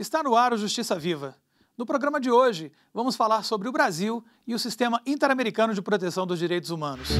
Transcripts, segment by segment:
Está no ar o Justiça Viva. No programa de hoje, vamos falar sobre o Brasil e o sistema interamericano de proteção dos direitos humanos.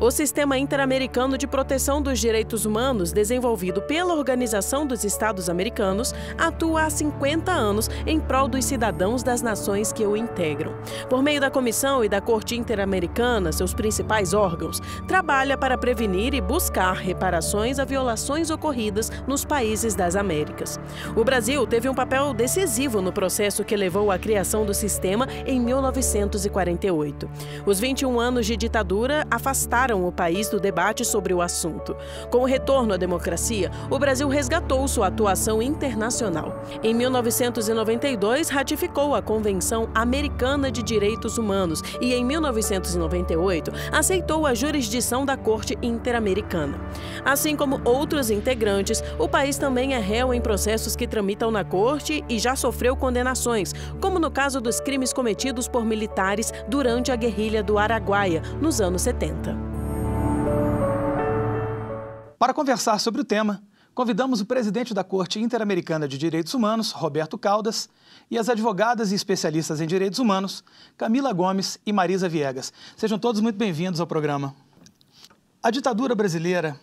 O Sistema Interamericano de Proteção dos Direitos Humanos, desenvolvido pela Organização dos Estados Americanos, atua há 50 anos em prol dos cidadãos das nações que o integram. Por meio da Comissão e da Corte Interamericana, seus principais órgãos, trabalha para prevenir e buscar reparações a violações ocorridas nos países das Américas. O Brasil teve um papel decisivo no processo que levou à criação do sistema em 1948. Os 21 anos de ditadura afastaram tiraram o país do debate sobre o assunto. Com o retorno à democracia, o Brasil resgatou sua atuação internacional. Em 1992, ratificou a Convenção Americana de Direitos Humanos e, em 1998, aceitou a jurisdição da Corte Interamericana. Assim como outros integrantes, o país também é réu em processos que tramitam na Corte e já sofreu condenações, como no caso dos crimes cometidos por militares durante a guerrilha do Araguaia, nos anos 70. Para conversar sobre o tema, convidamos o presidente da Corte Interamericana de Direitos Humanos, Roberto Caldas, e as advogadas e especialistas em direitos humanos, Camila Gomes e Marisa Viegas. Sejam todos muito bem-vindos ao programa. A ditadura brasileira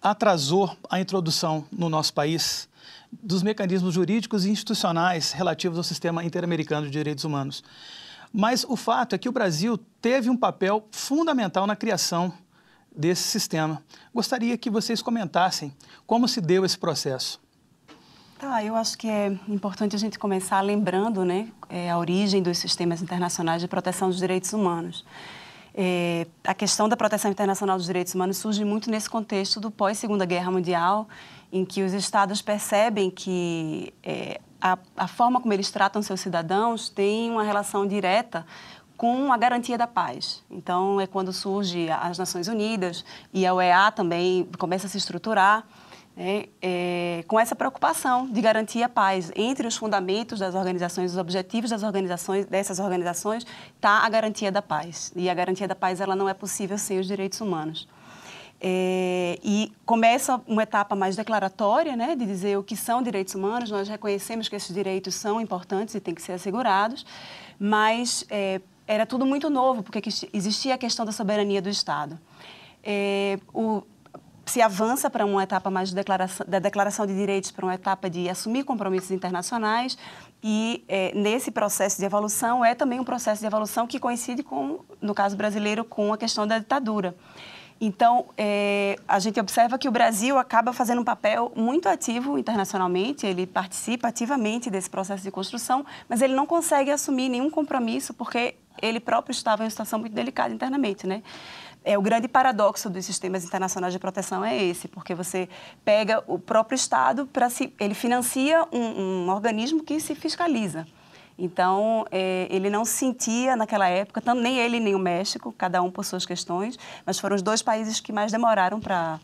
atrasou a introdução no nosso país dos mecanismos jurídicos e institucionais relativos ao sistema interamericano de direitos humanos. Mas o fato é que o Brasil teve um papel fundamental na criação desse sistema. Gostaria que vocês comentassem como se deu esse processo. Tá, eu acho que é importante a gente começar lembrando né, é, a origem dos sistemas internacionais de proteção dos direitos humanos. É, a questão da proteção internacional dos direitos humanos surge muito nesse contexto do pós-Segunda Guerra Mundial, em que os Estados percebem que é, a, a forma como eles tratam seus cidadãos tem uma relação direta com a garantia da paz. Então, é quando surge as Nações Unidas e a OEA também começa a se estruturar né, é, com essa preocupação de garantir a paz. Entre os fundamentos das organizações, os objetivos das organizações, dessas organizações, está a garantia da paz. E a garantia da paz ela não é possível sem os direitos humanos. É, e começa uma etapa mais declaratória, né, de dizer o que são direitos humanos. Nós reconhecemos que esses direitos são importantes e têm que ser assegurados, mas é, era tudo muito novo, porque existia a questão da soberania do Estado. É, o, se avança para uma etapa mais de declaração, da declaração de direitos para uma etapa de assumir compromissos internacionais e é, nesse processo de evolução é também um processo de evolução que coincide com, no caso brasileiro, com a questão da ditadura. Então, é, a gente observa que o Brasil acaba fazendo um papel muito ativo internacionalmente, ele participa ativamente desse processo de construção, mas ele não consegue assumir nenhum compromisso porque ele próprio estava em uma situação muito delicada internamente, né? É, o grande paradoxo dos sistemas internacionais de proteção é esse, porque você pega o próprio Estado para se. ele financia um, um organismo que se fiscaliza. Então, é, ele não sentia naquela época, nem ele nem o México, cada um por suas questões, mas foram os dois países que mais demoraram para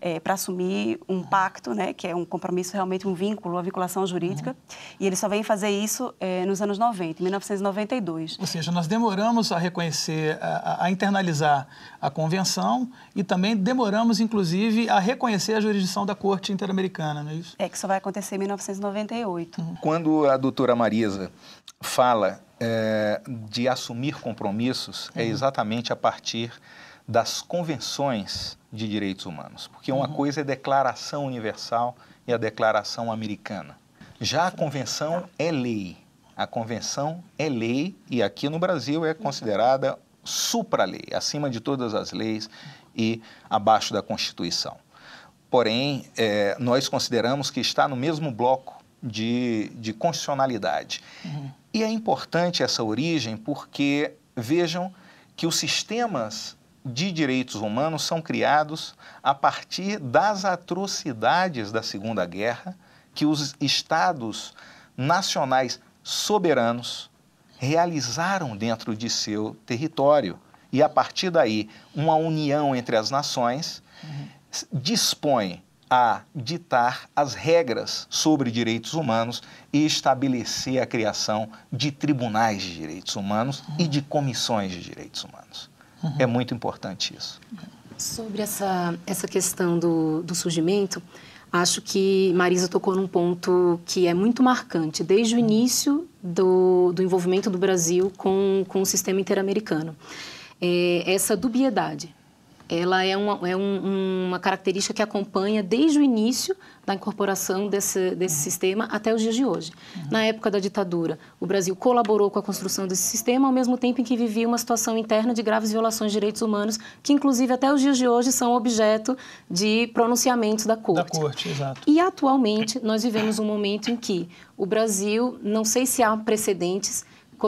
é, para assumir um pacto, né, que é um compromisso, realmente um vínculo, uma vinculação jurídica. Uhum. E ele só vem fazer isso é, nos anos 90, 1992. Ou seja, nós demoramos a reconhecer, a, a, internalizar a convenção e também demoramos, inclusive, a reconhecer a jurisdição da Corte Interamericana, não é isso? É, que só vai acontecer em 1998. Uhum. Quando a doutora Marisa fala é, de assumir compromissos, é uhum. é exatamente a partir das convenções de direitos humanos, porque uma uhum. coisa é declaração universal e a declaração americana. Já a convenção é lei. A convenção é lei e aqui no Brasil é considerada supra-lei, acima de todas as leis e abaixo da Constituição. Porém, é, nós consideramos que está no mesmo bloco de, de constitucionalidade. Uhum. E é importante essa origem porque, vejam, que os sistemas de direitos humanos são criados a partir das atrocidades da Segunda Guerra que os estados nacionais soberanos realizaram dentro de seu território. E a partir daí, uma união entre as nações uhum. dispõe a ditar as regras sobre direitos humanos e estabelecer a criação de tribunais de direitos humanos uhum. e de comissões de direitos humanos. Uhum. É muito importante isso. Sobre essa, essa questão do, do surgimento, acho que Marisa tocou num ponto que é muito marcante desde o início do, do envolvimento do Brasil com, com o sistema interamericano. É, essa dubiedade ela é, uma, é um, uma característica que acompanha desde o início da incorporação desse, desse uhum. sistema até os dias de hoje. Uhum. Na época da ditadura, o Brasil colaborou com a construção desse sistema, ao mesmo tempo em que vivia uma situação interna de graves violações de direitos humanos, que inclusive até os dias de hoje são objeto de pronunciamentos da Corte. Da Corte, exato. E atualmente nós vivemos um momento em que o Brasil, não sei se há precedentes,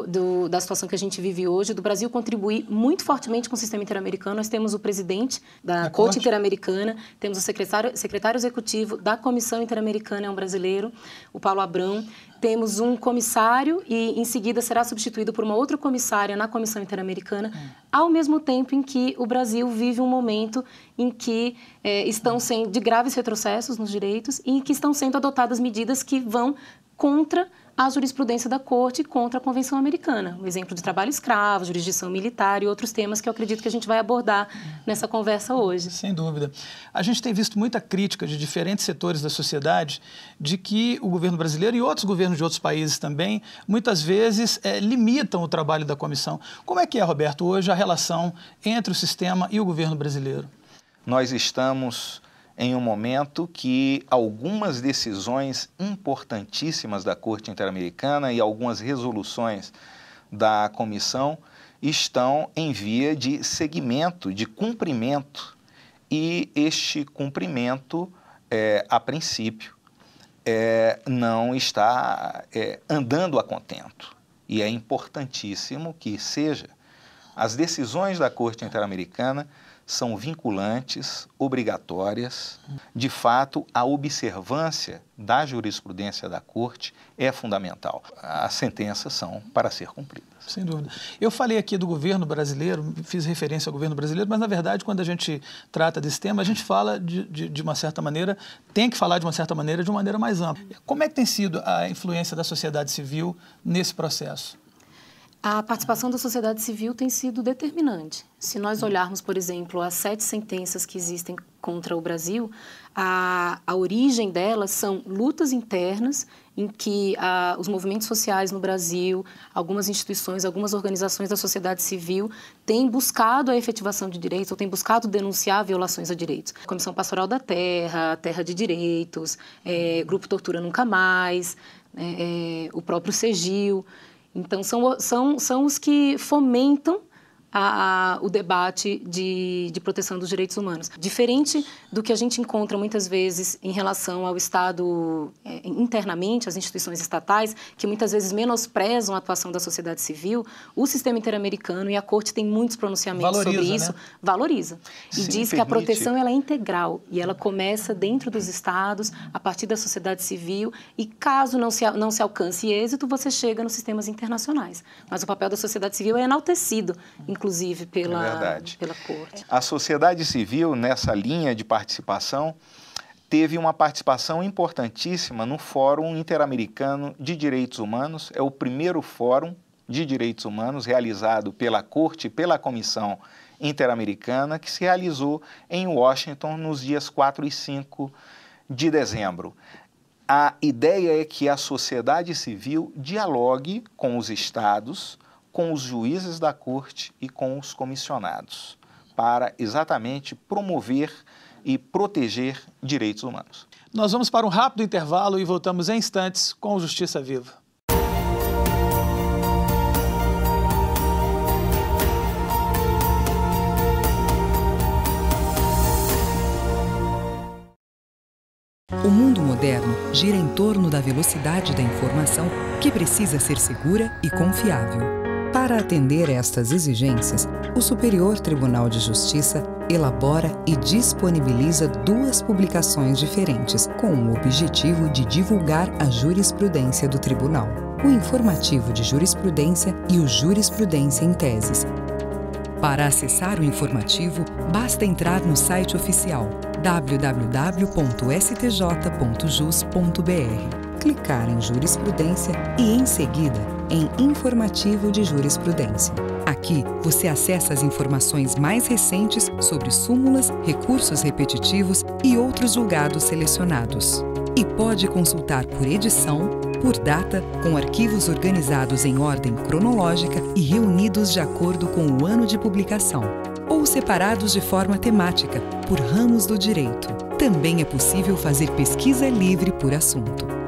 do, da situação que a gente vive hoje, do Brasil contribuir muito fortemente com o sistema interamericano. Nós temos o presidente da, da Corte Interamericana, temos o secretário, secretário executivo da Comissão Interamericana, é um brasileiro, o Paulo Abrão. Temos um comissário e, em seguida, será substituído por uma outra comissária na Comissão Interamericana, hum. ao mesmo tempo em que o Brasil vive um momento em que é, estão hum. sendo de graves retrocessos nos direitos e em que estão sendo adotadas medidas que vão contra à jurisprudência da Corte contra a Convenção Americana, o exemplo de trabalho escravo, jurisdição militar e outros temas que eu acredito que a gente vai abordar nessa conversa hoje. Sem dúvida. A gente tem visto muita crítica de diferentes setores da sociedade de que o governo brasileiro e outros governos de outros países também, muitas vezes, é, limitam o trabalho da comissão. Como é que é, Roberto, hoje a relação entre o sistema e o governo brasileiro? Nós estamos em um momento que algumas decisões importantíssimas da Corte Interamericana e algumas resoluções da comissão estão em via de seguimento, de cumprimento. E este cumprimento, é, a princípio, é, não está é, andando a contento. E é importantíssimo que seja. As decisões da Corte Interamericana são vinculantes, obrigatórias. De fato, a observância da jurisprudência da Corte é fundamental. As sentenças são para ser cumpridas. Sem dúvida. Eu falei aqui do governo brasileiro, fiz referência ao governo brasileiro, mas na verdade, quando a gente trata desse tema, a gente fala de, de, de uma certa maneira, tem que falar de uma certa maneira, de uma maneira mais ampla. Como é que tem sido a influência da sociedade civil nesse processo? A participação da sociedade civil tem sido determinante. Se nós olharmos, por exemplo, as sete sentenças que existem contra o Brasil, a, a origem delas são lutas internas em que a, os movimentos sociais no Brasil, algumas instituições, algumas organizações da sociedade civil têm buscado a efetivação de direitos ou têm buscado denunciar violações a direitos. Comissão Pastoral da Terra, Terra de Direitos, é, Grupo Tortura Nunca Mais, é, é, o próprio Segil. Então, são, são, são os que fomentam a, a, o debate de, de proteção dos direitos humanos. Diferente do que a gente encontra muitas vezes em relação ao Estado é, internamente, às instituições estatais, que muitas vezes menosprezam a atuação da sociedade civil, o sistema interamericano e a Corte tem muitos pronunciamentos valoriza, sobre isso, né? valoriza. E Sim, diz que a proteção ela é integral e ela começa dentro dos Estados, a partir da sociedade civil, e caso não se, não se alcance êxito, você chega nos sistemas internacionais. Mas o papel da sociedade civil é enaltecido, inclusive inclusive, pela, é pela corte. A sociedade civil, nessa linha de participação, teve uma participação importantíssima no Fórum Interamericano de Direitos Humanos, é o primeiro fórum de direitos humanos realizado pela Corte e pela Comissão Interamericana, que se realizou em Washington nos dias 4 e 5 de dezembro. A ideia é que a sociedade civil dialogue com os estados com os juízes da corte e com os comissionados, para exatamente promover e proteger direitos humanos. Nós vamos para um rápido intervalo e voltamos em instantes com Justiça Viva. O mundo moderno gira em torno da velocidade da informação que precisa ser segura e confiável. Para atender estas exigências, o Superior Tribunal de Justiça elabora e disponibiliza duas publicações diferentes, com o objetivo de divulgar a jurisprudência do tribunal: o Informativo de Jurisprudência e o Jurisprudência em Teses. Para acessar o informativo, basta entrar no site oficial www.stj.jus.br, clicar em Jurisprudência e, em seguida, em Informativo de Jurisprudência. Aqui você acessa as informações mais recentes sobre súmulas, recursos repetitivos e outros julgados selecionados. E pode consultar por edição, por data, com arquivos organizados em ordem cronológica e reunidos de acordo com o ano de publicação, ou separados de forma temática, por ramos do direito. Também é possível fazer pesquisa livre por assunto.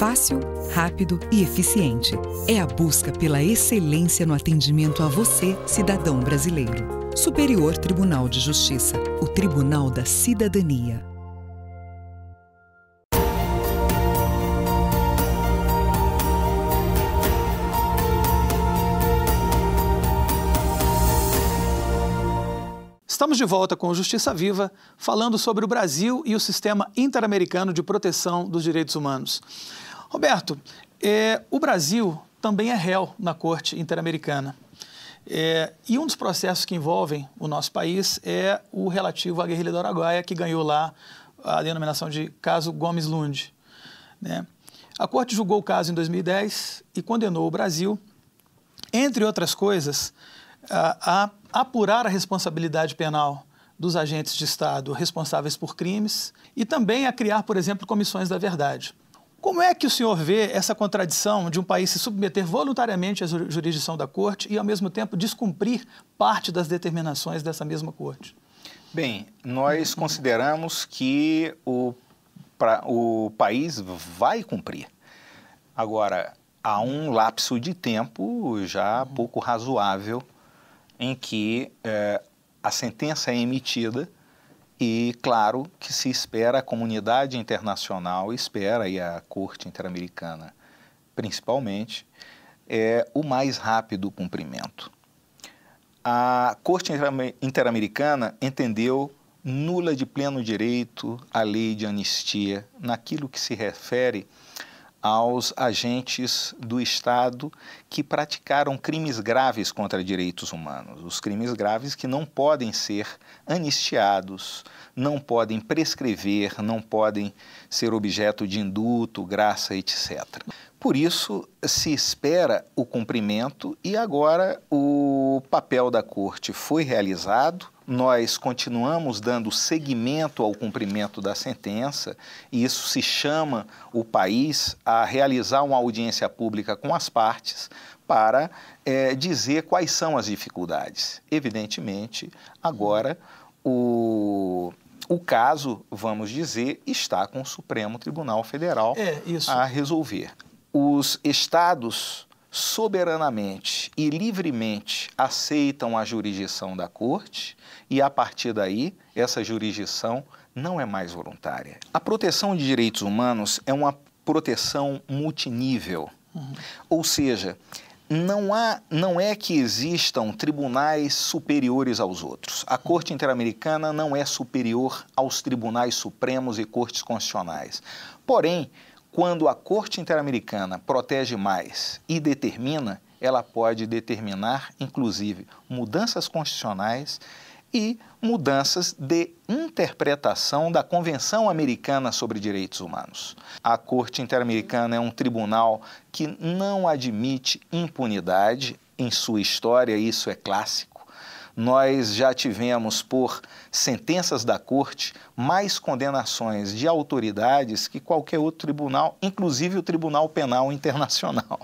Fácil, rápido e eficiente. É a busca pela excelência no atendimento a você, cidadão brasileiro. Superior Tribunal de Justiça o Tribunal da Cidadania. Estamos de volta com Justiça Viva, falando sobre o Brasil e o sistema interamericano de proteção dos direitos humanos. Roberto, é, o Brasil também é réu na Corte Interamericana. É, e um dos processos que envolvem o nosso país é o relativo à guerrilha do Araguaia, que ganhou lá a denominação de caso Gomes Lund. Né? A corte julgou o caso em 2010 e condenou o Brasil, entre outras coisas, a, a apurar a responsabilidade penal dos agentes de Estado responsáveis por crimes e também a criar, por exemplo, comissões da verdade. Como é que o senhor vê essa contradição de um país se submeter voluntariamente à jurisdição da Corte e, ao mesmo tempo, descumprir parte das determinações dessa mesma Corte? Bem, nós consideramos que o, pra, o país vai cumprir. Agora, há um lapso de tempo já pouco razoável em que eh, a sentença é emitida e claro que se espera, a comunidade internacional espera, e a Corte Interamericana principalmente, é o mais rápido cumprimento. A Corte Interamericana entendeu nula de pleno direito a lei de anistia naquilo que se refere aos agentes do Estado que praticaram crimes graves contra direitos humanos, os crimes graves que não podem ser anistiados, não podem prescrever, não podem ser objeto de indulto, graça, etc. Por isso, se espera o cumprimento e agora o papel da Corte foi realizado, nós continuamos dando seguimento ao cumprimento da sentença, e isso se chama o país a realizar uma audiência pública com as partes para é, dizer quais são as dificuldades. Evidentemente, agora o, o caso, vamos dizer, está com o Supremo Tribunal Federal é, a resolver. Os estados soberanamente e livremente aceitam a jurisdição da corte e, a partir daí, essa jurisdição não é mais voluntária. A proteção de direitos humanos é uma proteção multinível, uhum. ou seja, não, há, não é que existam tribunais superiores aos outros. A Corte Interamericana não é superior aos tribunais supremos e cortes constitucionais. Porém, quando a Corte Interamericana protege mais e determina, ela pode determinar, inclusive, mudanças constitucionais e mudanças de interpretação da Convenção Americana sobre Direitos Humanos. A Corte Interamericana é um tribunal que não admite impunidade. Em sua história, isso é clássico nós já tivemos por sentenças da corte mais condenações de autoridades que qualquer outro tribunal, inclusive o Tribunal Penal Internacional.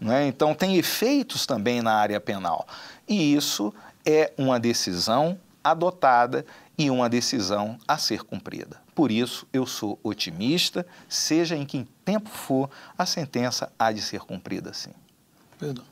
É? Então, tem efeitos também na área penal. E isso é uma decisão adotada e uma decisão a ser cumprida. Por isso, eu sou otimista, seja em que tempo for, a sentença há de ser cumprida, sim. Perdão.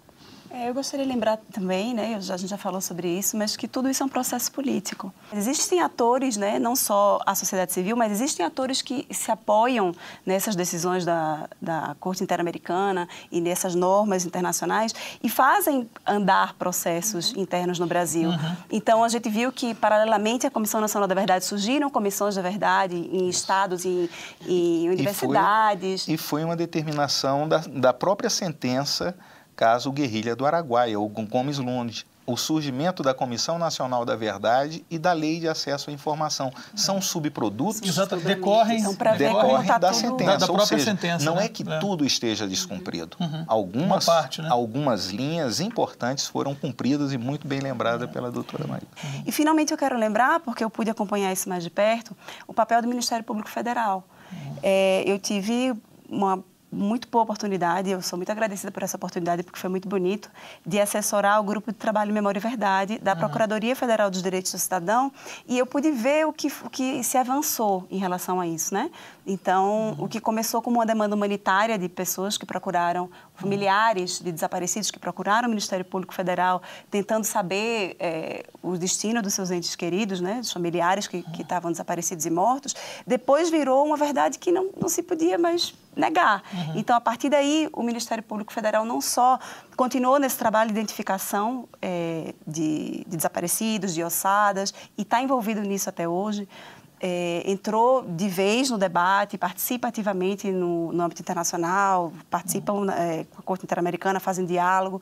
É, eu gostaria de lembrar também, né, já, a gente já falou sobre isso, mas que tudo isso é um processo político. Existem atores, né, não só a sociedade civil, mas existem atores que se apoiam nessas decisões da, da Corte Interamericana e nessas normas internacionais e fazem andar processos uhum. internos no Brasil. Uhum. Então, a gente viu que, paralelamente à Comissão Nacional da Verdade, surgiram comissões da verdade em estados e em, universidades. E foi, e foi uma determinação da, da própria sentença caso Guerrilha do Araguaia, ou Gomes Lund, o surgimento da Comissão Nacional da Verdade e da Lei de Acesso à Informação. São subprodutos que decorrem, decorrem da sentença. Da, da própria seja, sentença. Não né? é que é. tudo esteja descumprido. Uhum. Algumas, parte, né? algumas linhas importantes foram cumpridas e muito bem lembrada é. pela doutora Maria. Uhum. E, finalmente, eu quero lembrar, porque eu pude acompanhar isso mais de perto, o papel do Ministério Público Federal. Uhum. É, eu tive uma muito boa oportunidade, eu sou muito agradecida por essa oportunidade, porque foi muito bonito, de assessorar o Grupo de Trabalho Memória e Verdade da uhum. Procuradoria Federal dos Direitos do Cidadão, e eu pude ver o que, o que se avançou em relação a isso, né? Então, uhum. o que começou como uma demanda humanitária de pessoas que procuraram familiares de desaparecidos que procuraram o Ministério Público Federal tentando saber é, o destino dos seus entes queridos, né, dos familiares que, que estavam desaparecidos e mortos, depois virou uma verdade que não, não se podia mais negar. Uhum. Então, a partir daí, o Ministério Público Federal não só continuou nesse trabalho de identificação é, de, de desaparecidos, de ossadas, e está envolvido nisso até hoje, é, entrou de vez no debate, participa ativamente no, no âmbito internacional, participam uhum. é, com a Corte Interamericana, fazem diálogo,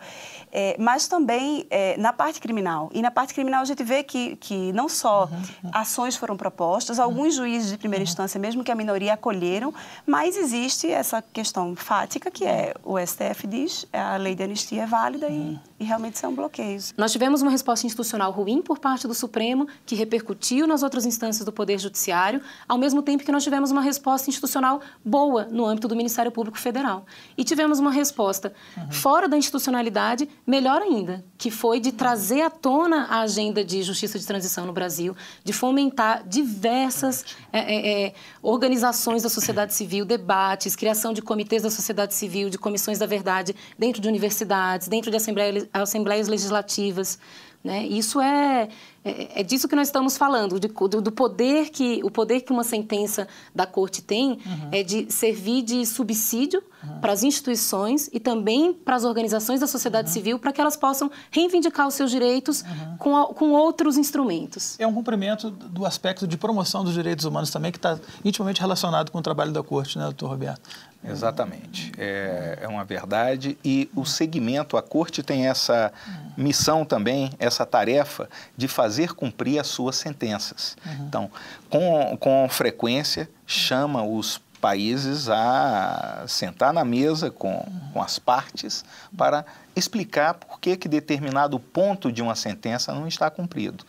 é, mas também é, na parte criminal. E na parte criminal a gente vê que, que não só uhum. uhum. ações foram propostas, alguns uhum. juízes de primeira uhum. instância, mesmo que a minoria, acolheram, mas existe essa questão fática que é o STF diz é, a lei de anistia é válida uhum. e e realmente são bloqueios. Nós tivemos uma resposta institucional ruim por parte do Supremo, que repercutiu nas outras instâncias do Poder Judiciário, ao mesmo tempo que nós tivemos uma resposta institucional boa no âmbito do Ministério Público Federal. E tivemos uma resposta uhum. fora da institucionalidade, melhor ainda, que foi de trazer à tona a agenda de justiça de transição no Brasil, de fomentar diversas é, é, é organizações da sociedade civil, debates, criação de comitês da sociedade civil, de comissões da verdade dentro de universidades, dentro de assembleias assembleias legislativas. Né? Isso é, é, é disso que nós estamos falando, de, do, do, poder que o poder que uma sentença da corte tem uhum. é de servir de subsídio uhum. para as instituições e também para as organizações da sociedade uhum. civil para que elas possam reivindicar os seus direitos uhum. com, com outros instrumentos. É um cumprimento do aspecto de promoção dos direitos humanos também que está intimamente relacionado com o trabalho da corte, né, doutor Roberto? Exatamente. É, é, uma verdade. E o segmento, a corte tem essa uhum. missão também, essa tarefa de fazer fazer cumprir as suas sentenças. Uhum. Então, com, com frequência, chama os países a sentar na mesa com, com as partes para explicar por que, que determinado ponto de uma sentença não está cumprido.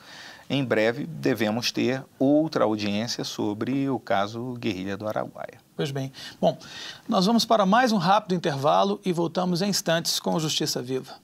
Em breve devemos ter outra audiência sobre o caso Guerrilha do Araguaia. Pois bem. Bom, nós vamos para mais um rápido intervalo e voltamos em instantes com Justiça Viva.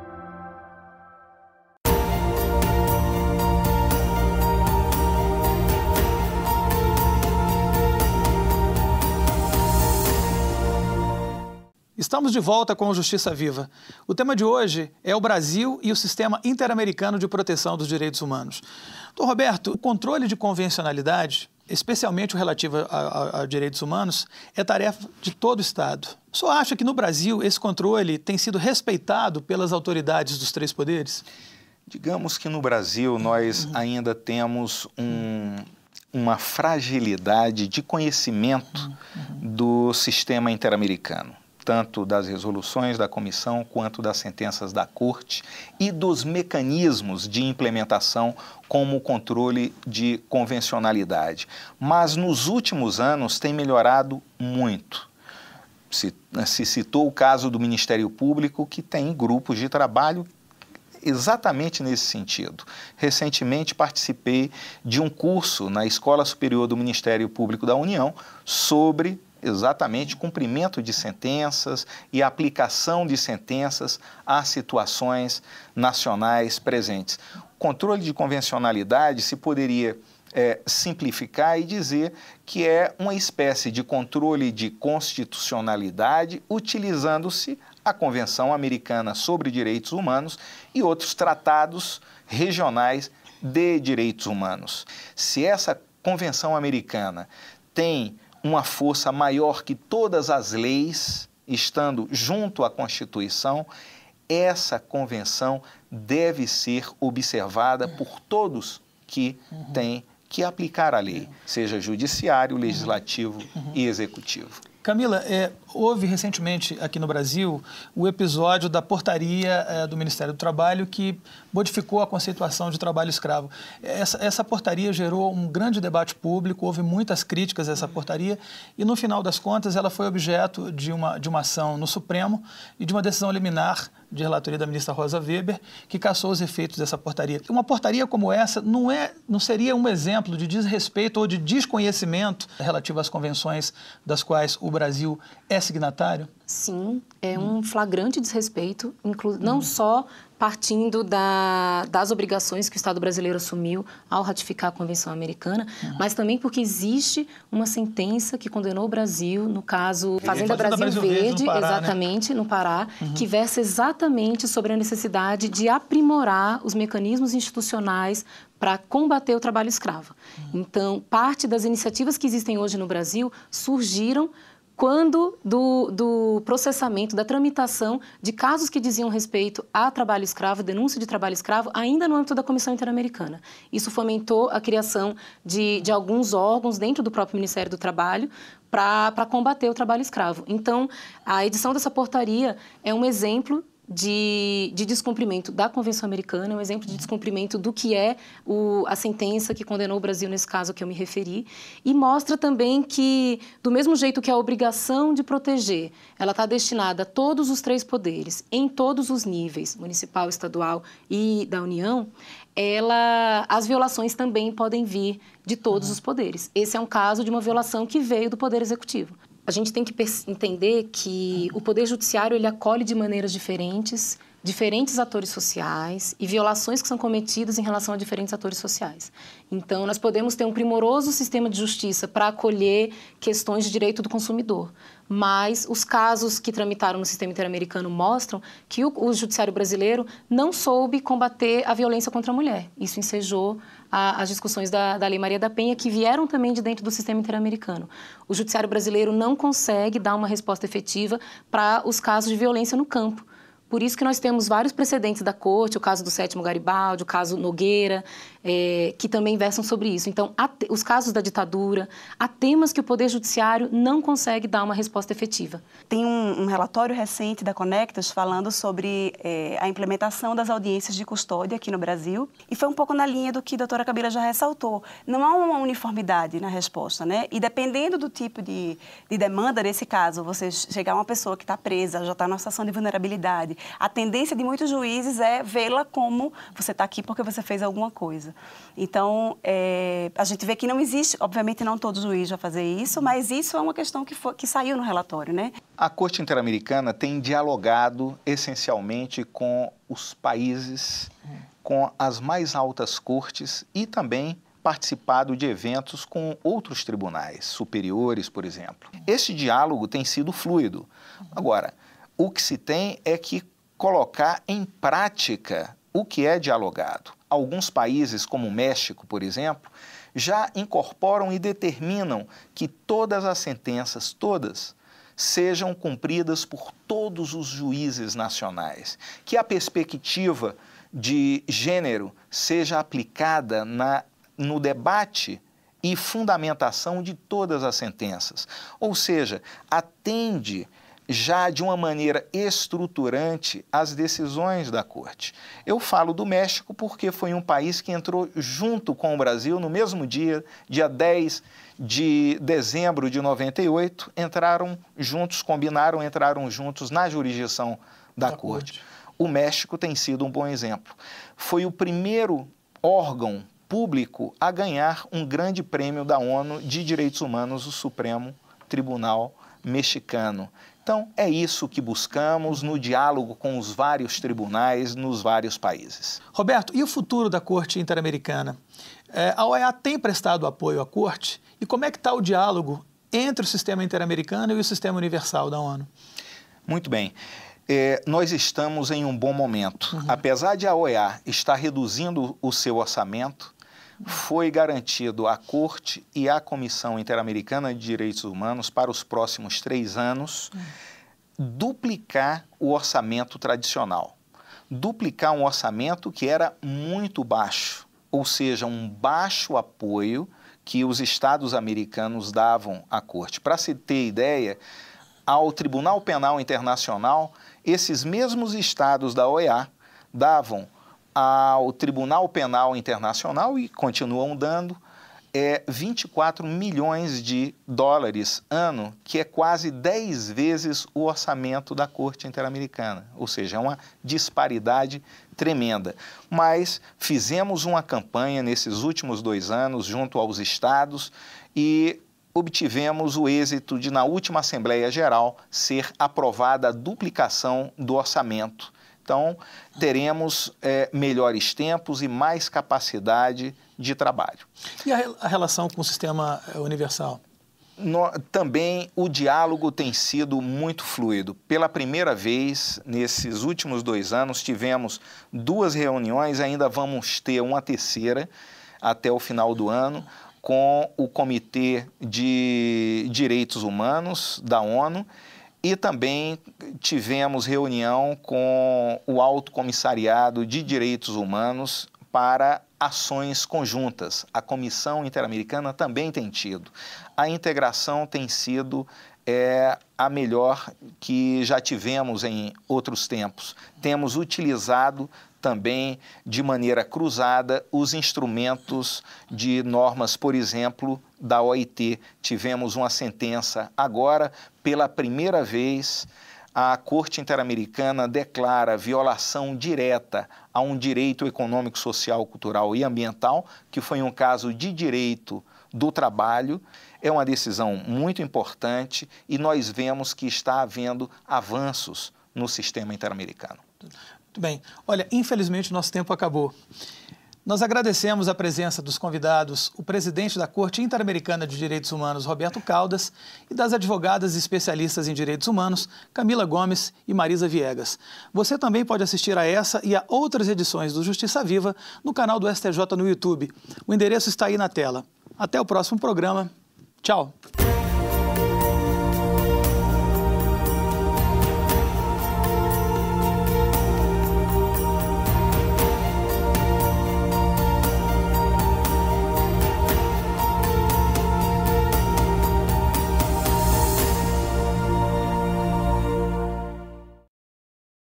Estamos de volta com Justiça Viva. O tema de hoje é o Brasil e o Sistema Interamericano de Proteção dos Direitos Humanos. Dr. Roberto, o controle de convencionalidade, especialmente o relativo a, a, a direitos humanos, é tarefa de todo o Estado. O senhor acha que no Brasil esse controle tem sido respeitado pelas autoridades dos três poderes? Digamos que no Brasil nós ainda temos um, uma fragilidade de conhecimento uhum. do sistema interamericano tanto das resoluções da comissão quanto das sentenças da Corte e dos mecanismos de implementação, como o controle de convencionalidade. Mas nos últimos anos tem melhorado muito. Se, se citou o caso do Ministério Público, que tem grupos de trabalho exatamente nesse sentido. Recentemente participei de um curso na Escola Superior do Ministério Público da União sobre exatamente cumprimento de sentenças e aplicação de sentenças às situações nacionais presentes. O controle de convencionalidade se poderia é, simplificar e dizer que é uma espécie de controle de constitucionalidade utilizando-se a Convenção Americana sobre Direitos Humanos e outros tratados regionais de direitos humanos. Se essa Convenção Americana tem uma força maior que todas as leis, estando junto à Constituição, essa convenção deve ser observada por todos que têm que aplicar a lei, seja judiciário, legislativo e executivo. Camila, é, Houve recentemente aqui no Brasil o episódio da portaria é, do Ministério do Trabalho que modificou a conceituação de trabalho escravo. Essa, essa, portaria gerou um grande debate público, houve muitas críticas a essa portaria e, no final das contas, ela foi objeto de uma, de uma ação no Supremo e de uma decisão liminar de relatoria da ministra Rosa Weber, que caçou os efeitos dessa portaria. Uma portaria como essa não, é, não seria um exemplo de desrespeito ou de desconhecimento relativo às convenções das quais o Brasil é signatário? Sim, é um flagrante desrespeito, não hum. só partindo da, das obrigações que o Estado brasileiro assumiu ao ratificar a Convenção Americana, uhum. mas também porque existe uma sentença que condenou o Brasil, no caso Fazenda, Fazenda Brasil, Brasil, Verde, né? no Pará, exatamente, né? no Pará, que versa exatamente sobre a necessidade de aprimorar os mecanismos institucionais para combater o trabalho escravo. Uhum. Então, parte das iniciativas que existem hoje no Brasil surgiram quando do, do, processamento, da tramitação de casos que diziam respeito a trabalho escravo, denúncia de trabalho escravo, ainda no âmbito da Comissão Interamericana. Isso fomentou a criação de, de alguns órgãos dentro do próprio Ministério do Trabalho para combater o trabalho escravo. Então, a edição dessa portaria é um exemplo de, de descumprimento da Convenção Americana, é um exemplo de descumprimento do que é o, a sentença que condenou o Brasil nesse caso que eu me referi, e mostra também que, do mesmo jeito que a obrigação de proteger, ela está destinada a todos os três poderes, em todos os níveis, municipal, estadual e da União, ela, as violações também podem vir de todos uhum. os poderes. Esse é um caso de uma violação que veio do Poder Executivo a gente tem que entender que o Poder Judiciário ele acolhe de maneiras diferentes diferentes atores sociais e violações que são cometidas em relação a diferentes atores sociais. Então, nós podemos ter um primoroso sistema de justiça para acolher questões de direito do consumidor, mas os casos que tramitaram no sistema interamericano mostram que o, o judiciário brasileiro não soube combater a violência contra a mulher. Isso ensejou a, as discussões da, da Lei Maria da Penha, que vieram também de dentro do sistema interamericano. O judiciário brasileiro não consegue dar uma resposta efetiva para os casos de violência no campo. Por isso que nós temos vários precedentes da corte, o caso do sétimo Garibaldi, o caso Nogueira, é, que também versam sobre isso. Então, há, os casos da ditadura, há temas que o Poder Judiciário não consegue dar uma resposta efetiva. Tem um, um relatório recente da Conectas falando sobre é, a implementação das audiências de custódia aqui no Brasil, e foi um pouco na linha do que a doutora Camila já ressaltou. Não há uma uniformidade na resposta, né? E dependendo do tipo de, de demanda, nesse caso, você chegar uma pessoa que está presa, já está numa situação de vulnerabilidade, a tendência de muitos juízes é vê-la como você está aqui porque você fez alguma coisa. Então, é, a gente vê que não existe, obviamente não todo juiz vai fazer isso, mas isso é uma questão que, foi, que saiu no relatório, né? A Corte Interamericana tem dialogado essencialmente com os países, com as mais altas cortes e também participado de eventos com outros tribunais superiores, por exemplo. Esse diálogo tem sido fluido. Agora, o que se tem é que colocar em prática o que é dialogado. Alguns países, como o México, por exemplo, já incorporam e determinam que todas as sentenças, todas, sejam cumpridas por todos os juízes nacionais, que a perspectiva de gênero seja aplicada na, no debate e fundamentação de todas as sentenças. Ou seja, atende já de uma maneira estruturante as decisões da Corte. Eu falo do México porque foi um país que entrou junto com o Brasil no mesmo dia, dia 10 de dezembro de 98, entraram juntos, combinaram, entraram juntos na jurisdição da, da corte. corte. O México tem sido um bom exemplo. Foi o primeiro órgão público a ganhar um grande prêmio da ONU de Direitos Humanos, o Supremo Tribunal Mexicano. Então, é isso que buscamos no diálogo com os vários tribunais nos vários países. Roberto, e o futuro da Corte Interamericana? É, a OEA tem prestado apoio à Corte e como é que está o diálogo entre o sistema interamericano e o sistema universal da ONU? Muito bem. É, nós estamos em um bom momento. Uhum. Apesar de a OEA estar reduzindo o seu orçamento, foi garantido à Corte e à Comissão Interamericana de Direitos Humanos para os próximos três anos duplicar o orçamento tradicional. Duplicar um orçamento que era muito baixo, ou seja, um baixo apoio que os estados americanos davam à Corte. Para se ter ideia, ao Tribunal Penal Internacional, esses mesmos estados da OEA davam ao Tribunal Penal Internacional e continuam dando é 24 milhões de dólares ano, que é quase 10 vezes o orçamento da Corte Interamericana, ou seja, é uma disparidade tremenda. Mas fizemos uma campanha nesses últimos dois anos junto aos estados e obtivemos o êxito de, na última Assembleia Geral, ser aprovada a duplicação do orçamento então, teremos é, melhores tempos e mais capacidade de trabalho. E a, a relação com o sistema eh, universal? No, também o diálogo tem sido muito fluido. Pela primeira vez, nesses últimos dois anos, tivemos duas reuniões, ainda vamos ter uma terceira até o final do ano, com o Comitê de Direitos Humanos da ONU e também tivemos reunião com o Alto Comissariado de Direitos Humanos para ações conjuntas. A Comissão Interamericana também tem tido. A integração tem sido é a melhor que já tivemos em outros tempos. Temos utilizado também de maneira cruzada os instrumentos de normas, por exemplo, da OIT. Tivemos uma sentença agora, pela primeira vez, a Corte Interamericana declara violação direta a um direito econômico, social, cultural e ambiental, que foi um caso de direito do trabalho. É uma decisão muito importante e nós vemos que está havendo avanços no sistema interamericano. Muito bem. Olha, infelizmente nosso tempo acabou. Nós agradecemos a presença dos convidados, o presidente da Corte Interamericana de Direitos Humanos, Roberto Caldas, e das advogadas especialistas em direitos humanos, Camila Gomes e Marisa Viegas. Você também pode assistir a essa e a outras edições do Justiça Viva no canal do STJ no YouTube. O endereço está aí na tela. Até o próximo programa. Tchau.